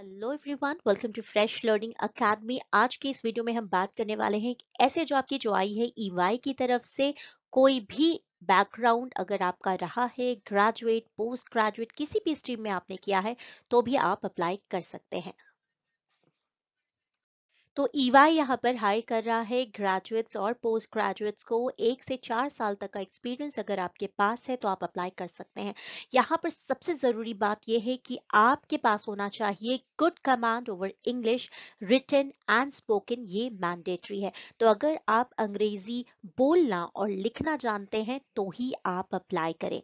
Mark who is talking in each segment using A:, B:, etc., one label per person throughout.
A: hello everyone welcome to fresh learning academy आज के इस वीडियो में हम बात करने वाले हैं ऐसे जॉब की जो आई है ईवाई e की तरफ से कोई भी बैकग्राउंड अगर आपका रहा है ग्रेजुएट पोस्ट ग्रेजुएट किसी भी स्ट्रीम में आपने किया है तो भी आप अप्लाई कर सकते हैं तो ईवा यहाँ पर हाई कर रहा है ग्रेजुएट्स और पोस्ट ग्रेजुएट्स को एक से चार साल तक का एक्सपीरियंस अगर आपके पास है तो आप अप्लाई कर सकते हैं यहाँ पर सबसे ज़रूरी बात यह है कि आपके पास होना चाहिए good command over English written and spoken ये मैंडेटरी है तो अगर आप अंग्रेज़ी बोलना और लिखना जानते हैं तो ही आप अप्लाई करें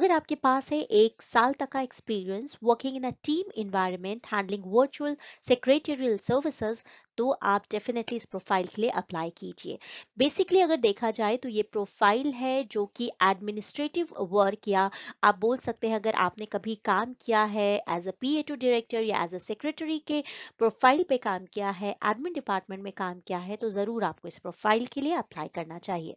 A: अगर आपके पास है एक साल तक का experience working in a team environment handling virtual secretarial services तो आप डेफिनेटली इस प्रोफाइल के लिए अप्लाई कीजिए बेसिकली अगर देखा जाए तो ये प्रोफाइल है जो कि एडमिनिस्ट्रेटिव वर्क या आप बोल सकते हैं अगर आपने कभी काम किया है एज अ पी डायरेक्टर या एज अ सेक्रेटरी के प्रोफाइल पे काम किया है एडमिन डिपार्टमेंट में काम किया है तो ज़रूर आपको इस प्रोफाइल के लिए अप्लाई करना चाहिए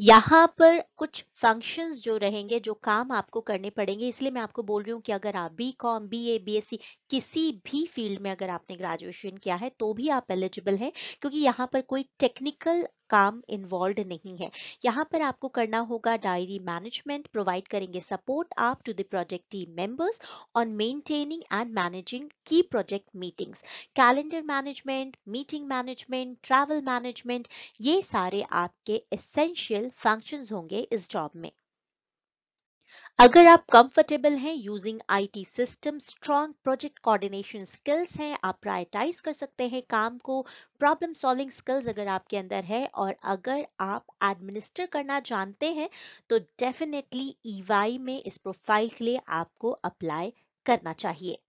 A: यहाँ पर कुछ फंक्शंस जो रहेंगे जो काम आपको करने पड़ेंगे इसलिए मैं आपको बोल रही हूँ कि अगर आप B com B A B S C किसी भी फील्ड में अगर आपने ग्रेजुएशन किया है तो भी आप एलिजिबल हैं क्योंकि यहाँ पर कोई टेक्निकल काम इन्वॉल्व नहीं है यहाँ पर आपको करना होगा डायरी मैनेजमेंट प्रोवाइड करेंगे सपोर्ट आप to the project team members on maintaining and managing की project meetings calendar management meeting management travel management ये सारे आपके एसेंशियल फंक्शंस होंगे इस जॉब जॉब में अगर आप कंफर्टेबल हैं using IT system strong project coordination skills हैं आप प्रायटाइज कर सकते हैं काम को प्रॉब्लम सॉल्विंग स्किल्स अगर आपके अंदर है और अगर आप एडमिनिस्टर करना जानते हैं तो डेफिनेटली ईवाई e में इस प्रोफाइल के लिए आपको अप्लाई करना चाहिए